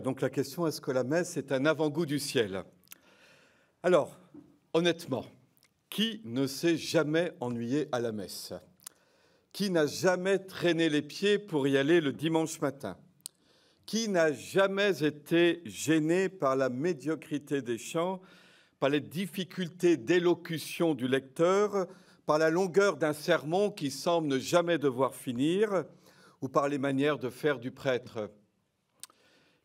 donc la question, est-ce que la messe est un avant-goût du ciel Alors, honnêtement, qui ne s'est jamais ennuyé à la messe Qui n'a jamais traîné les pieds pour y aller le dimanche matin Qui n'a jamais été gêné par la médiocrité des chants, par les difficultés d'élocution du lecteur, par la longueur d'un sermon qui semble ne jamais devoir finir, ou par les manières de faire du prêtre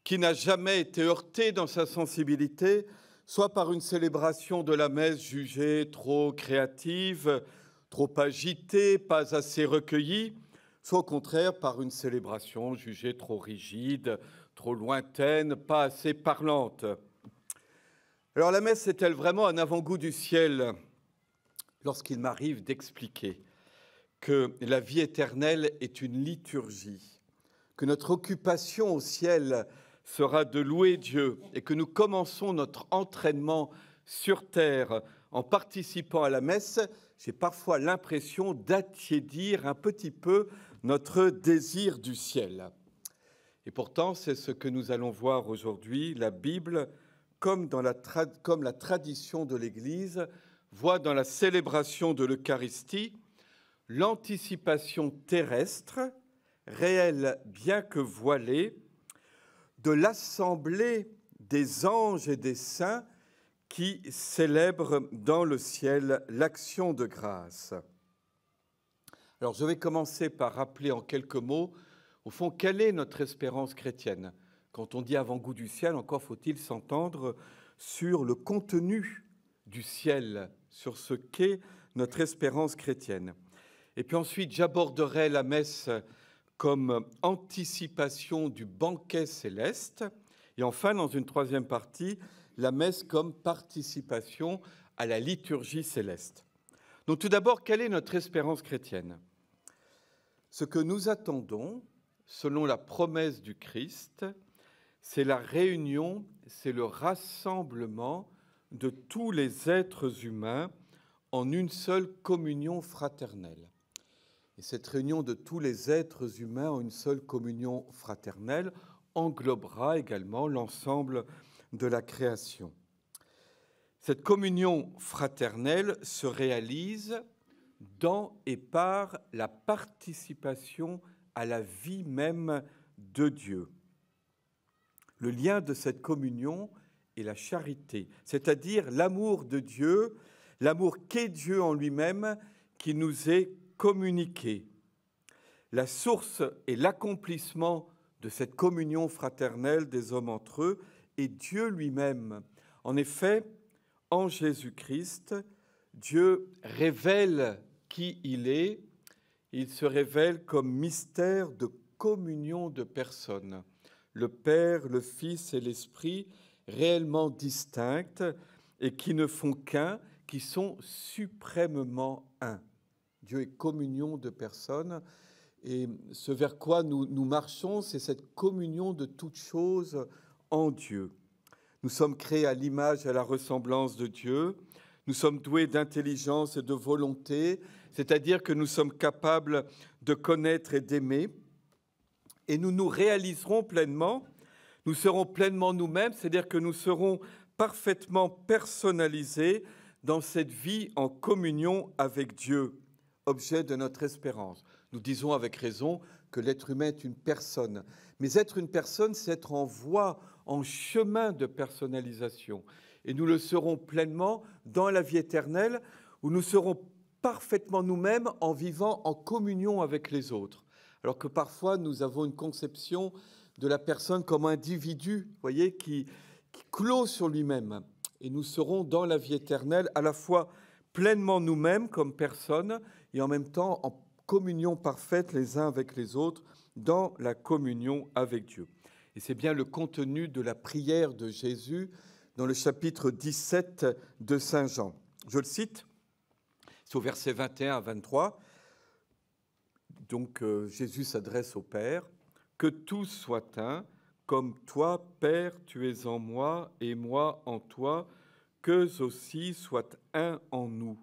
qui n'a jamais été heurté dans sa sensibilité, soit par une célébration de la messe jugée trop créative, trop agitée, pas assez recueillie, soit au contraire par une célébration jugée trop rigide, trop lointaine, pas assez parlante. Alors la messe est-elle vraiment un avant-goût du ciel lorsqu'il m'arrive d'expliquer que la vie éternelle est une liturgie, que notre occupation au ciel sera de louer Dieu et que nous commençons notre entraînement sur terre en participant à la messe, j'ai parfois l'impression d'attiédir un petit peu notre désir du ciel. Et pourtant, c'est ce que nous allons voir aujourd'hui. La Bible, comme, dans la, comme la tradition de l'Église, voit dans la célébration de l'Eucharistie l'anticipation terrestre, réelle bien que voilée, de l'assemblée des anges et des saints qui célèbrent dans le ciel l'action de grâce. Alors je vais commencer par rappeler en quelques mots, au fond, quelle est notre espérance chrétienne Quand on dit avant-goût du ciel, encore faut-il s'entendre sur le contenu du ciel, sur ce qu'est notre espérance chrétienne. Et puis ensuite, j'aborderai la messe comme anticipation du banquet céleste. Et enfin, dans une troisième partie, la messe comme participation à la liturgie céleste. Donc tout d'abord, quelle est notre espérance chrétienne Ce que nous attendons, selon la promesse du Christ, c'est la réunion, c'est le rassemblement de tous les êtres humains en une seule communion fraternelle. Et cette réunion de tous les êtres humains en une seule communion fraternelle englobera également l'ensemble de la création. Cette communion fraternelle se réalise dans et par la participation à la vie même de Dieu. Le lien de cette communion est la charité, c'est-à-dire l'amour de Dieu, l'amour qu'est Dieu en lui-même qui nous est communiquer. La source et l'accomplissement de cette communion fraternelle des hommes entre eux est Dieu lui-même. En effet, en Jésus-Christ, Dieu révèle qui il est. Il se révèle comme mystère de communion de personnes. Le Père, le Fils et l'Esprit réellement distincts et qui ne font qu'un, qui sont suprêmement un. Dieu est communion de personnes. Et ce vers quoi nous, marchons, c'est cette communion de toutes choses en Dieu. Nous sommes créés à l'image et à la ressemblance de Dieu. Nous sommes doués d'intelligence et de volonté, c'est-à-dire que nous sommes capables de connaître et d'aimer. Et nous nous réaliserons pleinement, nous serons pleinement nous-mêmes, c'est-à-dire que nous serons parfaitement personnalisés dans cette vie en communion avec Dieu objet de notre espérance. Nous disons avec raison que l'être humain est une personne. Mais être une personne, c'est être en voie, en chemin de personnalisation. Et nous le serons pleinement dans la vie éternelle, où nous serons parfaitement nous-mêmes en vivant en communion avec les autres. Alors que parfois, nous avons une conception de la personne comme individu, vous voyez, qui, qui clôt sur lui-même. Et nous serons dans la vie éternelle à la fois pleinement nous-mêmes comme personne et en même temps en communion parfaite les uns avec les autres dans la communion avec Dieu. Et c'est bien le contenu de la prière de Jésus dans le chapitre 17 de Saint Jean. Je le cite, c'est au verset 21 à 23. Donc euh, Jésus s'adresse au Père, que tout soit un, comme toi, Père, tu es en moi et moi en toi, que aussi soit un en nous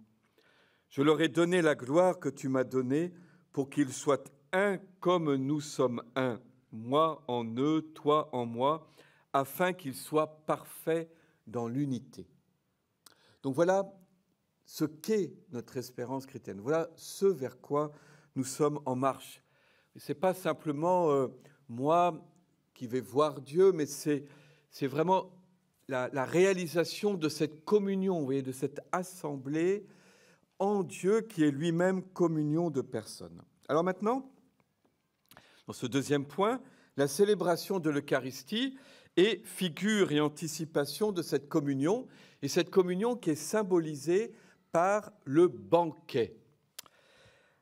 je leur ai donné la gloire que tu m'as donnée pour qu'ils soient un comme nous sommes un, moi en eux, toi en moi, afin qu'ils soient parfaits dans l'unité. Donc voilà ce qu'est notre espérance chrétienne. Voilà ce vers quoi nous sommes en marche. Ce n'est pas simplement euh, moi qui vais voir Dieu, mais c'est vraiment la, réalisation de cette communion, vous de cette assemblée Dieu qui est lui-même communion de personnes. Alors maintenant, dans ce deuxième point, la célébration de l'Eucharistie est figure et anticipation de cette communion, et cette communion qui est symbolisée par le banquet.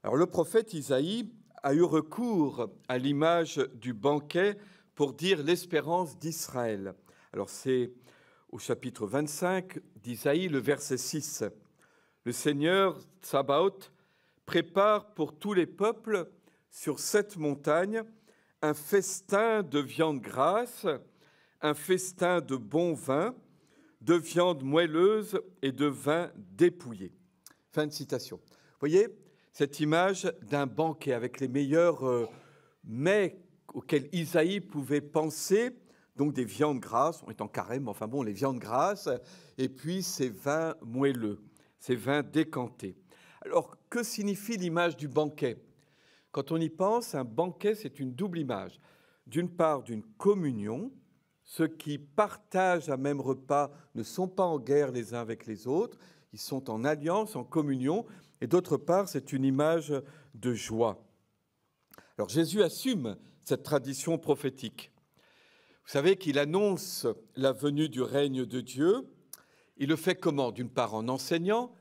Alors le prophète Isaïe a eu recours à l'image du banquet pour dire l'espérance d'Israël. Alors c'est au chapitre 25 d'Isaïe, le verset 6. Le Seigneur, Sabaoth prépare pour tous les peuples sur cette montagne un festin de viande grasse, un festin de bon vin, de viande moelleuse et de vin dépouillé. Fin de citation. Vous voyez cette image d'un banquet avec les meilleurs euh, mets auxquels Isaïe pouvait penser, donc des viandes grasses, on est en carême, enfin bon, les viandes grasses, et puis ces vins moelleux ces vins décantés. Alors, que signifie l'image du banquet Quand on y pense, un banquet, c'est une double image. D'une part, d'une communion. Ceux qui partagent un même repas ne sont pas en guerre les uns avec les autres, ils sont en alliance, en communion. Et d'autre part, c'est une image de joie. Alors Jésus assume cette tradition prophétique. Vous savez qu'il annonce la venue du règne de Dieu il le fait comment D'une part en enseignant,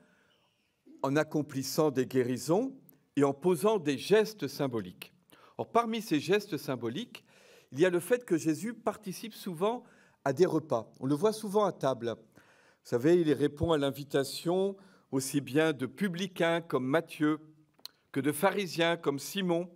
en accomplissant des guérisons et en posant des gestes symboliques. Or, parmi ces gestes symboliques, il y a le fait que Jésus participe souvent à des repas. On le voit souvent à table. Vous savez, il répond à l'invitation aussi bien de publicains comme Matthieu, que de pharisiens comme Simon,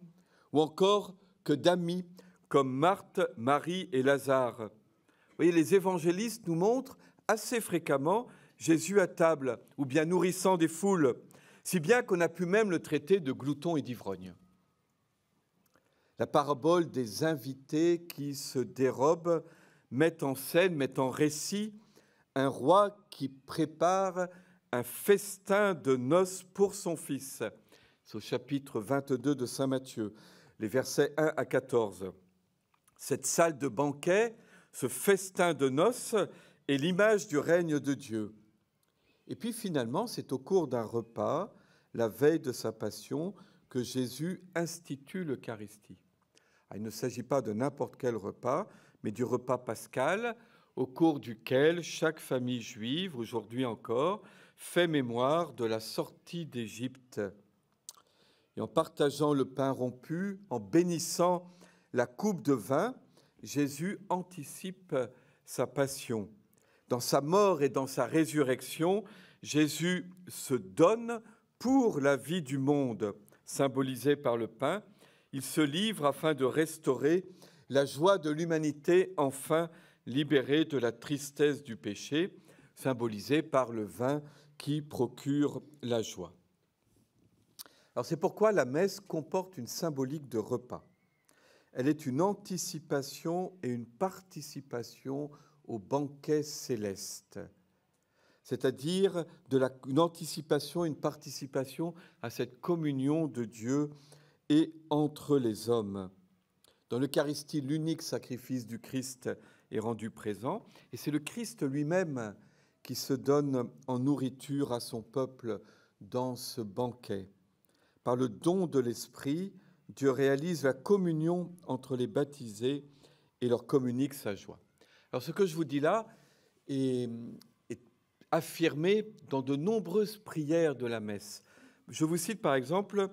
ou encore que d'amis comme Marthe, Marie et Lazare. Vous voyez, les évangélistes nous montrent assez fréquemment Jésus à table ou bien nourrissant des foules, si bien qu'on a pu même le traiter de glouton et d'ivrogne. La parabole des invités qui se dérobent met en scène, met en récit un roi qui prépare un festin de noces pour son fils. C'est au chapitre 22 de Saint Matthieu, les versets 1 à 14. Cette salle de banquet, ce festin de noces, et l'image du règne de Dieu. Et puis finalement, c'est au cours d'un repas, la veille de sa passion, que Jésus institue l'Eucharistie. Ah, il ne s'agit pas de n'importe quel repas, mais du repas pascal, au cours duquel chaque famille juive, aujourd'hui encore, fait mémoire de la sortie d'Égypte. Et en partageant le pain rompu, en bénissant la coupe de vin, Jésus anticipe sa passion. Dans sa mort et dans sa résurrection, Jésus se donne pour la vie du monde, Symbolisé par le pain. Il se livre afin de restaurer la joie de l'humanité enfin libérée de la tristesse du péché, symbolisée par le vin qui procure la joie. Alors c'est pourquoi la messe comporte une symbolique de repas. Elle est une anticipation et une participation au banquet céleste, c'est-à-dire de la, une anticipation, une participation à cette communion de Dieu et entre les hommes. Dans l'Eucharistie, l'unique sacrifice du Christ est rendu présent, et c'est le Christ lui-même qui se donne en nourriture à son peuple dans ce banquet. Par le don de l'Esprit, Dieu réalise la communion entre les baptisés et leur communique sa joie. Alors ce que je vous dis là est, affirmé dans de nombreuses prières de la messe. Je vous cite par exemple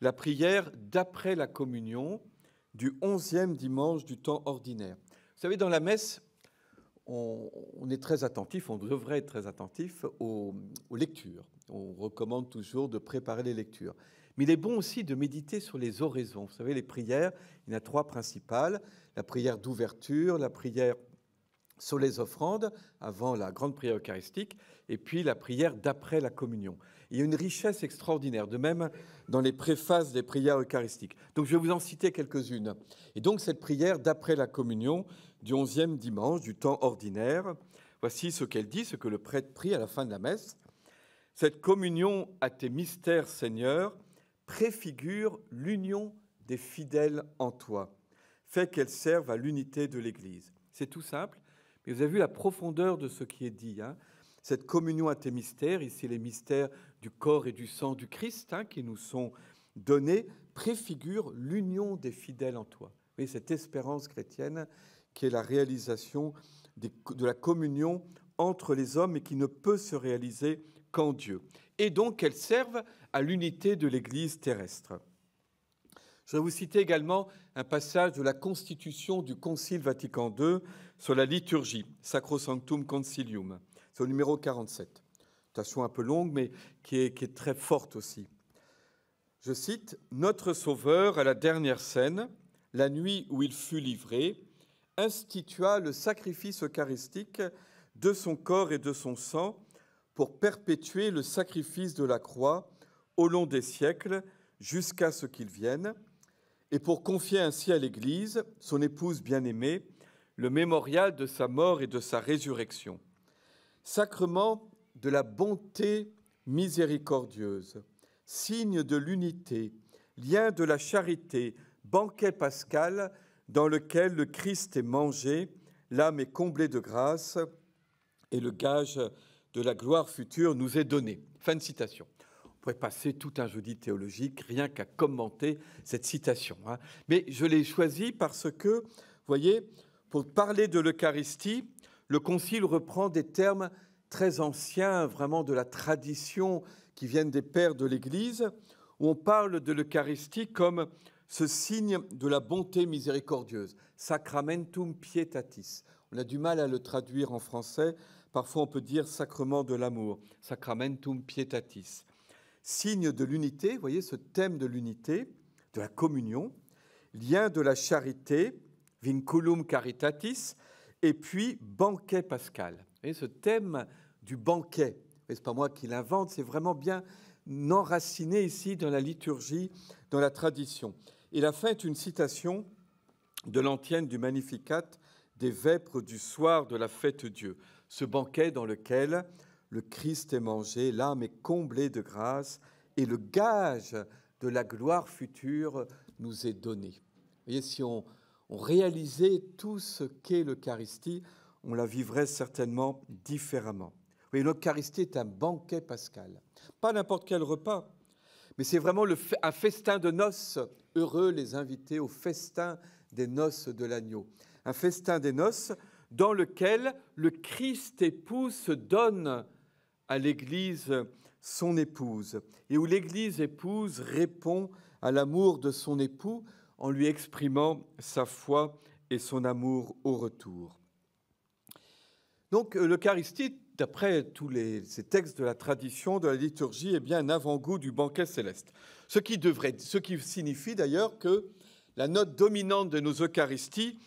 la prière d'après la communion du 11e dimanche du temps ordinaire. Vous savez, dans la messe, on, est très attentif, on devrait être très attentif aux, aux lectures. On recommande toujours de préparer les lectures. Mais il est bon aussi de méditer sur les oraisons. Vous savez, les prières, il y en a trois principales. La prière d'ouverture, la prière sur les offrandes avant la grande prière eucharistique et puis la prière d'après la communion. Il y a une richesse extraordinaire, de même dans les préfaces des prières eucharistiques. Donc je vais vous en citer quelques-unes. Et donc cette prière d'après la communion du 11e dimanche du temps ordinaire, voici ce qu'elle dit, ce que le prêtre prie à la fin de la messe. Cette communion à tes mystères, Seigneur, préfigure l'union des fidèles en toi. fait qu'elle serve à l'unité de l'Église. C'est tout simple, vous avez vu la profondeur de ce qui est dit. Hein. Cette communion à tes mystères, ici les mystères du corps et du sang du Christ hein, qui nous sont donnés, préfigure l'union des fidèles en toi. cette espérance chrétienne qui est la réalisation de la communion entre les hommes et qui ne peut se réaliser qu'en Dieu. Et donc elles serve à l'unité de l'Église terrestre. Je vais vous citer également un passage de la constitution du Concile Vatican II sur la liturgie, Sacrosanctum Concilium. C'est au numéro 47. Citation un peu longue, mais qui est, qui est très forte aussi. Je cite Notre Sauveur, à la dernière scène, la nuit où il fut livré, institua le sacrifice eucharistique de son corps et de son sang pour perpétuer le sacrifice de la croix au long des siècles jusqu'à ce qu'il vienne et pour confier ainsi à l'Église, son épouse bien-aimée, le mémorial de sa mort et de sa résurrection. Sacrement de la bonté miséricordieuse, signe de l'unité, lien de la charité, banquet pascal dans lequel le Christ est mangé, l'âme est comblée de grâce et le gage de la gloire future nous est donné. Fin de citation pourrait passer tout un jeudi théologique rien qu'à commenter cette citation. Hein. Mais je l'ai choisie parce que, vous voyez, pour parler de l'Eucharistie, le Concile reprend des termes très anciens, vraiment de la tradition qui viennent des pères de l'Église, où on parle de l'Eucharistie comme ce signe de la bonté miséricordieuse, sacramentum pietatis. On a du mal à le traduire en français, parfois on peut dire sacrement de l'amour, sacramentum pietatis signe de l'unité, vous voyez ce thème de l'unité, de la communion, lien de la charité, vinculum caritatis, et puis banquet pascal. Et ce thème du banquet, ce n'est pas moi qui l'invente, c'est vraiment bien enraciné ici dans la liturgie, dans la tradition. Et la fin est une citation de l'antienne du Magnificat des vêpres du soir de la fête Dieu, ce banquet dans lequel le Christ est mangé, l'âme est comblée de grâce, et le gage de la gloire future nous est donné. voyez, si on, réalisait tout ce qu'est l'Eucharistie, on la vivrait certainement différemment. voyez, l'Eucharistie est un banquet pascal. Pas n'importe quel repas, mais c'est vraiment un festin de noces. Heureux les invités au festin des noces de l'agneau. Un festin des noces dans lequel le Christ époux se donne à l'Église son épouse, et où l'Église épouse répond à l'amour de son époux en lui exprimant sa foi et son amour au retour. Donc l'Eucharistie, d'après tous les, ces textes de la tradition, de la liturgie, est bien un avant-goût du banquet céleste. Ce qui, devrait, ce qui signifie d'ailleurs que la note dominante de nos Eucharisties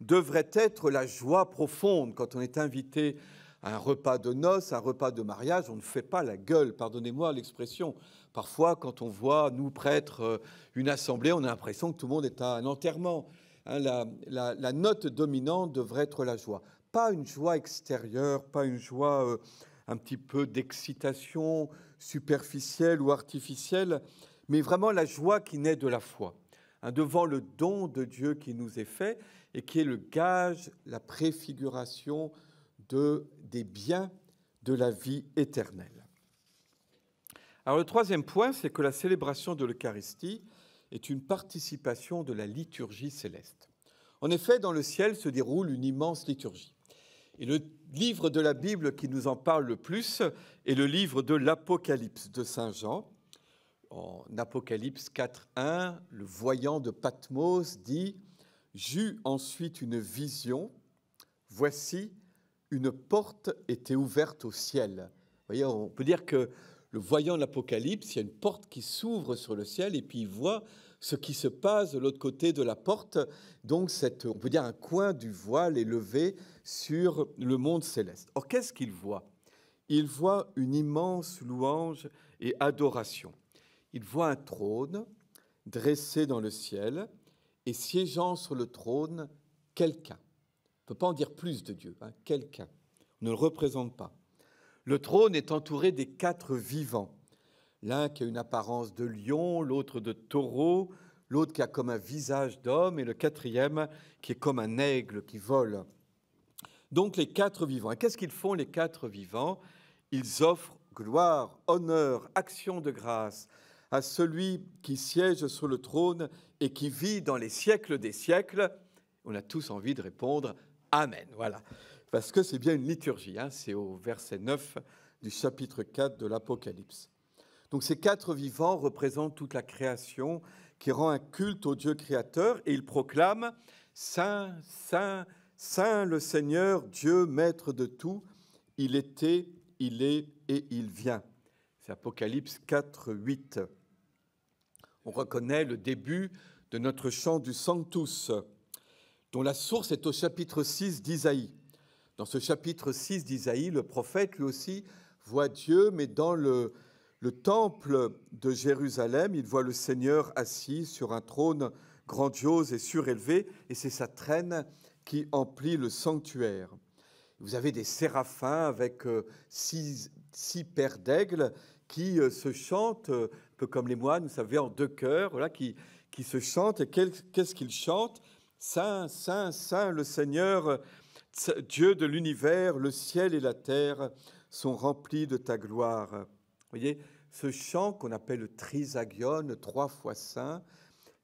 devrait être la joie profonde quand on est invité un repas de noces, un repas de mariage, on ne fait pas la gueule, pardonnez-moi l'expression. Parfois, quand on voit, nous prêtres, euh, une assemblée, on a l'impression que tout le monde est à un enterrement. Hein, la, note dominante devrait être la joie. Pas une joie extérieure, pas une joie euh, un petit peu d'excitation superficielle ou artificielle, mais vraiment la joie qui naît de la foi, hein, devant le don de Dieu qui nous est fait et qui est le gage, la préfiguration de, des biens de la vie éternelle. Alors le troisième point, c'est que la célébration de l'Eucharistie est une participation de la liturgie céleste. En effet, dans le ciel se déroule une immense liturgie. Et le livre de la Bible qui nous en parle le plus est le livre de l'Apocalypse de Saint Jean. En Apocalypse 4.1, le voyant de Patmos dit, J'eus ensuite une vision, voici une porte était ouverte au ciel. on peut dire que le voyant de l'Apocalypse, il y a une porte qui s'ouvre sur le ciel et puis il voit ce qui se passe de l'autre côté de la porte. Donc, cette, on peut dire un coin du voile est levé sur le monde céleste. Or, qu'est-ce qu'il voit Il voit une immense louange et adoration. Il voit un trône dressé dans le ciel et siégeant sur le trône quelqu'un ne peut pas en dire plus de Dieu, hein. quelqu'un. On ne le représente pas. Le trône est entouré des quatre vivants. L'un qui a une apparence de lion, l'autre de taureau, l'autre qui a comme un visage d'homme, et le quatrième qui est comme un aigle qui vole. Donc les quatre vivants. Et qu'est-ce qu'ils font les quatre vivants Ils offrent gloire, honneur, action de grâce à celui qui siège sur le trône et qui vit dans les siècles des siècles. On a tous envie de répondre Amen. Voilà. Parce que c'est bien une liturgie, hein. c'est au verset 9 du chapitre 4 de l'Apocalypse. Donc ces quatre vivants représentent toute la création qui rend un culte au Dieu créateur et ils proclament Saint, Saint, Saint le Seigneur, Dieu maître de tout, il était, il est et il vient. C'est Apocalypse 4, 8. On reconnaît le début de notre chant du Sanctus dont la source est au chapitre 6 d'Isaïe. Dans ce chapitre 6 d'Isaïe, le prophète lui aussi voit Dieu, mais dans le, temple de Jérusalem, il voit le Seigneur assis sur un trône grandiose et surélevé, et c'est sa traîne qui emplit le sanctuaire. Vous avez des séraphins avec euh, six, six paires d'aigles qui euh, se chantent, euh, un peu comme les moines, vous savez, en deux chœurs, voilà, qui, qui se chantent. Et qu'est-ce qu'ils chantent Saint, Saint, Saint, le Seigneur, Dieu de l'univers, le ciel et la terre sont remplis de ta gloire. Vous voyez, ce chant qu'on appelle Trisagion, trois fois saint,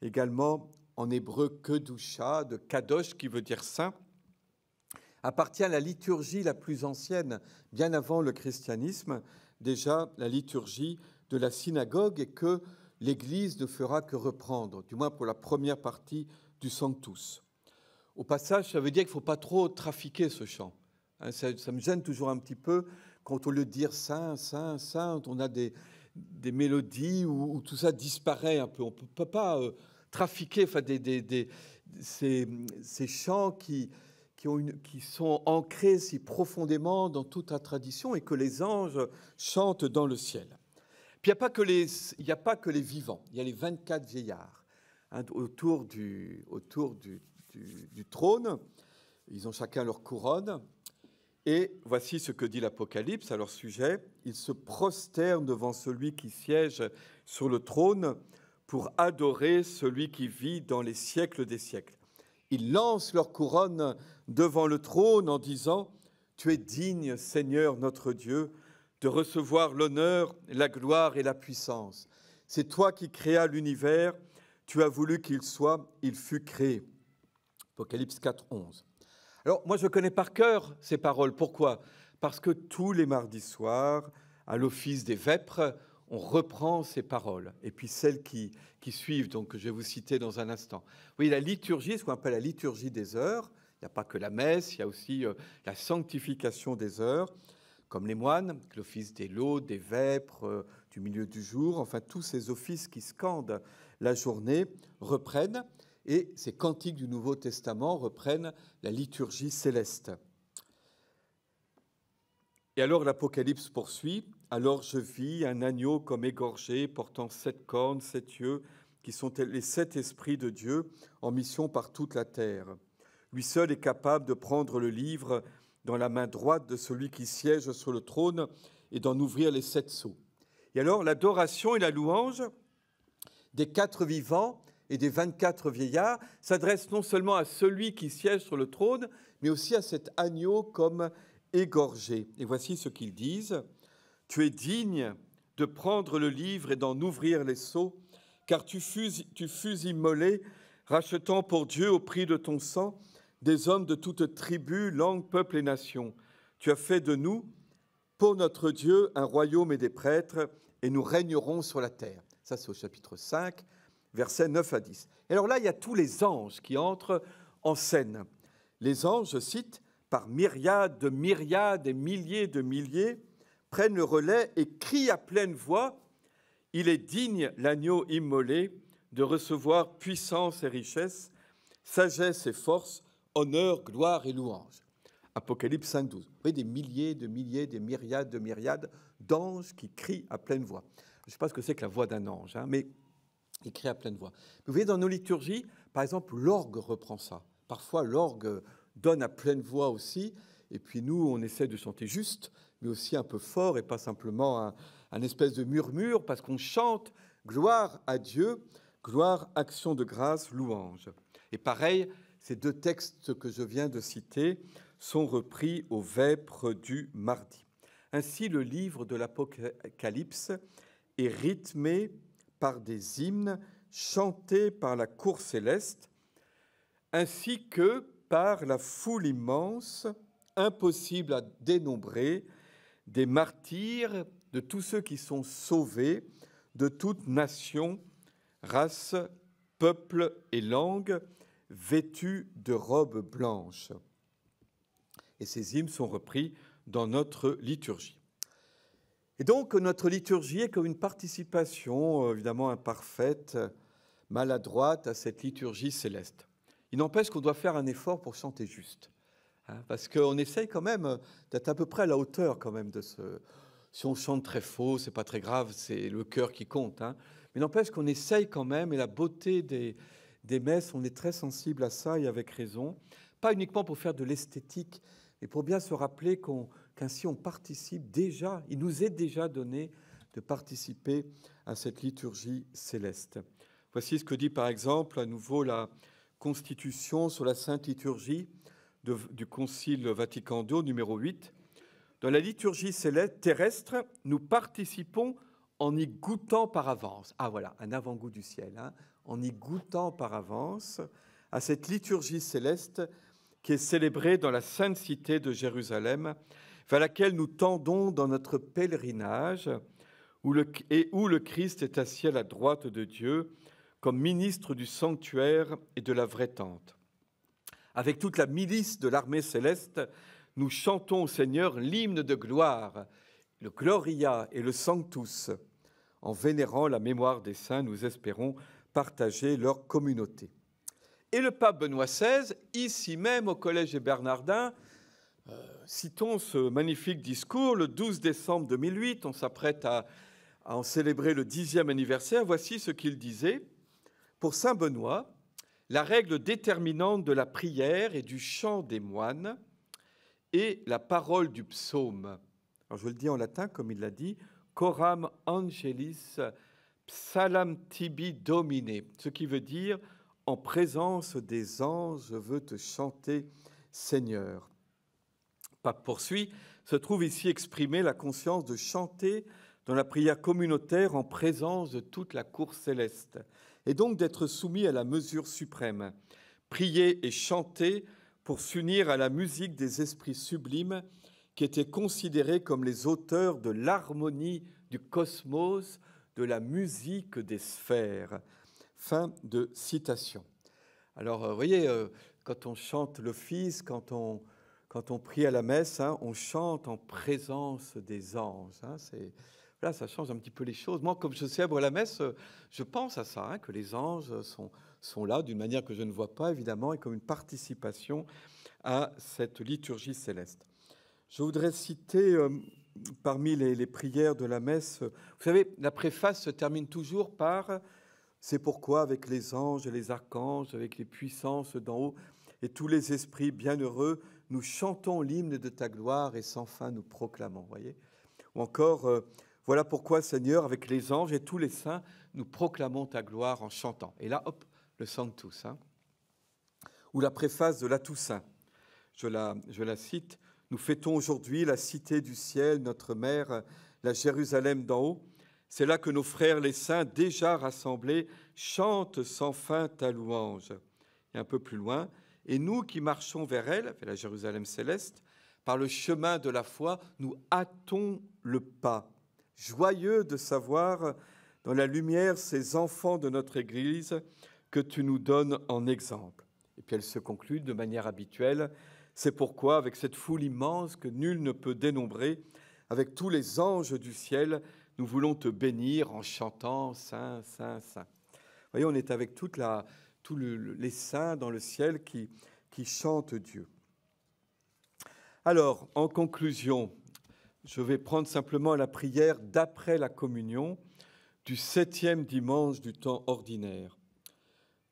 également en hébreu Kedusha, de Kadosh qui veut dire saint, appartient à la liturgie la plus ancienne, bien avant le christianisme, déjà la liturgie de la synagogue et que l'Église ne fera que reprendre, du moins pour la première partie du tous. Au passage, ça veut dire qu'il faut pas trop trafiquer ce chant. Hein, ça, me gêne toujours un petit peu quand au lieu de dire saint, saint, saint, on a des, mélodies où, tout ça disparaît un peu. On ne peut pas euh, trafiquer enfin, des, ces, ces, chants qui, qui, ont une, qui sont ancrés si profondément dans toute la tradition et que les anges chantent dans le ciel. Puis il n'y a, a, pas que les vivants, il y a les 24 vieillards autour, du, du trône. Ils ont chacun leur couronne. Et voici ce que dit l'Apocalypse à leur sujet. Ils se prosternent devant celui qui siège sur le trône pour adorer celui qui vit dans les siècles des siècles. Ils lancent leur couronne devant le trône en disant, Tu es digne, Seigneur notre Dieu, de recevoir l'honneur, la gloire et la puissance. C'est toi qui créas l'univers tu as voulu qu'il soit, il fut créé. Apocalypse 4, 11. Alors, moi, je connais par cœur ces paroles. Pourquoi Parce que tous les mardis soirs, à l'office des vêpres, on reprend ces paroles. Et puis celles qui, suivent, donc que je vais vous citer dans un instant. Oui, la liturgie, ce qu'on appelle la liturgie des heures, il n'y a pas que la messe, il y a aussi euh, la sanctification des heures comme les moines, l'office des lots, des vêpres, euh, du milieu du jour, enfin tous ces offices qui scandent la journée reprennent, et ces cantiques du Nouveau Testament reprennent la liturgie céleste. Et alors l'Apocalypse poursuit, alors je vis un agneau comme égorgé, portant sept cornes, sept yeux, qui sont les sept esprits de Dieu en mission par toute la terre. Lui seul est capable de prendre le livre dans la main droite de celui qui siège sur le trône et d'en ouvrir les sept sceaux. Et alors l'adoration et la louange des quatre vivants et des vingt-quatre vieillards s'adressent non seulement à celui qui siège sur le trône, mais aussi à cet agneau comme égorgé. Et voici ce qu'ils disent. Tu es digne de prendre le livre et d'en ouvrir les sceaux, car tu fus immolé, rachetant pour Dieu au prix de ton sang des hommes de toutes tribus, langues, peuples et nations. Tu as fait de nous, pour notre Dieu, un royaume et des prêtres, et nous régnerons sur la terre. Ça, c'est au chapitre 5, versets 9 à 10. Et alors là, il y a tous les anges qui entrent en scène. Les anges, je cite, par myriades de myriades et milliers de milliers, prennent le relais et crient à pleine voix Il est digne, l'agneau immolé, de recevoir puissance et richesse, sagesse et force, honneur, gloire et louange. Apocalypse 5, 12. Vous voyez des milliers, de milliers, des myriades, de myriades d'anges qui crient à pleine voix. Je ne sais pas ce que c'est que la voix d'un ange, hein, mais il crie à pleine voix. Vous voyez, dans nos liturgies, par exemple, l'orgue reprend ça. Parfois, l'orgue donne à pleine voix aussi, et puis nous, on essaie de chanter juste, mais aussi un peu fort, et pas simplement un espèce de murmure, parce qu'on chante gloire à Dieu, gloire, action de grâce, louange. Et pareil, ces deux textes que je viens de citer sont repris au Vêpres du mardi. Ainsi, le livre de l'Apocalypse est rythmé par des hymnes chantés par la cour céleste, ainsi que par la foule immense, impossible à dénombrer, des martyrs, de tous ceux qui sont sauvés, de toute nation, race, peuple et langue, vêtus de robes blanches. Et ces hymnes sont repris dans notre liturgie. Et donc notre liturgie est comme une participation euh, évidemment imparfaite, maladroite à cette liturgie céleste. Il n'empêche qu'on doit faire un effort pour chanter juste, hein, parce qu'on essaye quand même d'être à peu près à la hauteur quand même de ce. Si on chante très faux, c'est pas très grave, c'est le cœur qui compte. Mais hein. Mais n'empêche qu'on essaye quand même, et la beauté des, des messes, on est très sensible à ça et avec raison, pas uniquement pour faire de l'esthétique, mais pour bien se rappeler qu'ainsi on participe déjà, il nous est déjà donné de participer à cette liturgie céleste. Voici ce que dit par exemple à nouveau la Constitution sur la Sainte Liturgie du Concile Vatican II numéro 8. Dans la liturgie céleste terrestre, nous participons en y goûtant par avance. Ah voilà, un avant-goût du ciel. Hein en y goûtant par avance à cette liturgie céleste qui est célébrée dans la sainte cité de Jérusalem, vers laquelle nous tendons dans notre pèlerinage, où et où le Christ est assis à la droite de Dieu comme ministre du sanctuaire et de la vraie tente. Avec toute la milice de l'armée céleste, nous chantons au Seigneur l'hymne de gloire, le Gloria et le Sanctus. En vénérant la mémoire des saints, nous espérons partager leur communauté. Et le pape Benoît XVI, ici même au Collège des Bernardins, euh, citons ce magnifique discours, le 12 décembre 2008, on s'apprête à, en célébrer le dixième anniversaire, voici ce qu'il disait. Pour Saint Benoît, la règle déterminante de la prière et du chant des moines est la parole du psaume. je le dis en latin comme il l'a dit, Coram Angelis Psalam tibi domine, ce qui veut dire en présence des anges, je veux te chanter, Seigneur. Pape poursuit, se trouve ici exprimée la conscience de chanter dans la prière communautaire en présence de toute la cour céleste, et donc d'être soumis à la mesure suprême. Prier et chanter pour s'unir à la musique des esprits sublimes qui étaient considérés comme les auteurs de l'harmonie du cosmos de la musique des sphères. Fin de citation. Alors, vous euh, voyez, euh, quand on chante l'office, quand on, quand on prie à la messe, hein, on chante en présence des anges. Hein, voilà, ça change un petit peu les choses. Moi, comme je célèbre la messe, euh, je pense à ça, hein, que les anges sont, sont là d'une manière que je ne vois pas, évidemment, et comme une participation à cette liturgie céleste. Je voudrais citer parmi les, prières de la messe, vous savez, la préface se termine toujours par C'est pourquoi avec les anges et les archanges, avec les puissances d'en haut et tous les esprits bienheureux, nous chantons l'hymne de ta gloire et sans fin nous proclamons. Voyez Ou encore euh, Voilà pourquoi Seigneur, avec les anges et tous les saints, nous proclamons ta gloire en chantant. Et là, hop, le de Hein Ou la préface de la Toussaint. Je je la cite. Nous fêtons aujourd'hui la cité du ciel, notre mère, la Jérusalem d'en haut. C'est là que nos frères les saints, déjà rassemblés, chantent sans fin ta louange. Et un peu plus loin, et nous qui marchons vers elle, vers la Jérusalem céleste, par le chemin de la foi, nous hâtons le pas, joyeux de savoir dans la lumière ces enfants de notre Église que tu nous donnes en exemple. Et puis elle se conclut de manière habituelle c'est pourquoi, avec cette foule immense que nul ne peut dénombrer, avec tous les anges du ciel, nous voulons te bénir en chantant Saint, Saint, Saint. Voyez, on est avec toute tous les saints dans le ciel qui chantent Dieu. Alors, en conclusion, je vais prendre simplement la prière d'après la communion du septième dimanche du temps ordinaire.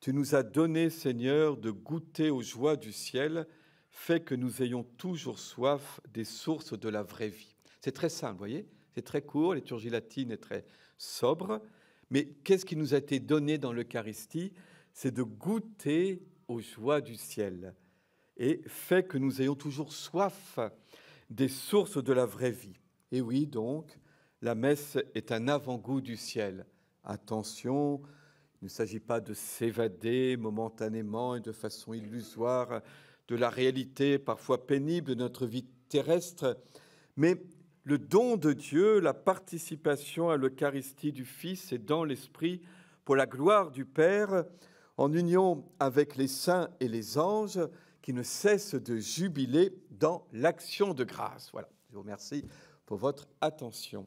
Tu nous as donné, Seigneur, de goûter aux joies du ciel fait que nous ayons toujours soif des sources de la vraie vie. C'est très simple, vous voyez C'est très court, liturgie latine est très sobre. Mais qu'est-ce qui nous a été donné dans l'Eucharistie C'est de goûter aux joies du ciel et fait que nous ayons toujours soif des sources de la vraie vie. Et oui, donc, la messe est un avant-goût du ciel. Attention, il ne s'agit pas de s'évader momentanément et de façon illusoire de la réalité parfois pénible de notre vie terrestre, mais le don de Dieu, la participation à l'Eucharistie du Fils et dans l'Esprit pour la gloire du Père, en union avec les saints et les anges qui ne cessent de jubiler dans l'action de grâce. Voilà, je vous remercie pour votre attention.